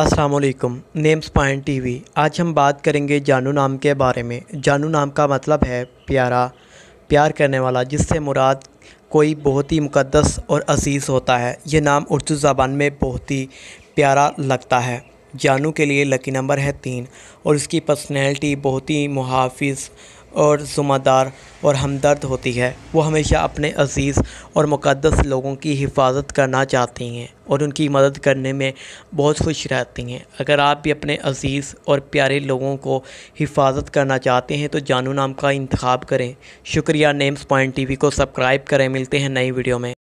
Aslam names point TV आज हम बात करेंगे जानू नाम के बारे में जानू नाम का मतलब है प्यारा प्यार करने वाला जिससे मुराद कोई बहुत ही मुकद्दस और अजीज़ होता है यह नाम उर्दू ज़बान में बहुत ही प्यारा लगता है जानू के लिए लकी नंबर है तीन और इसकी पर्सनैलिटी बहुत ही मुहाफ़ और ज़ुमादार और हमदर्द होती है वो हमेशा अपने अज़ीज़ और मुक़दस लोगों की हिफाज़त करना चाहती हैं और उनकी मदद करने में बहुत खुश रहती हैं अगर आप भी अपने अज़ीज़ और प्यारे लोगों को हिफाज़त करना चाहते हैं तो जानू नाम का इंतखब करें शुक्रिया नेम्स पॉइंट वी को सब्सक्राइब करें मिलते हैं नई वीडियो में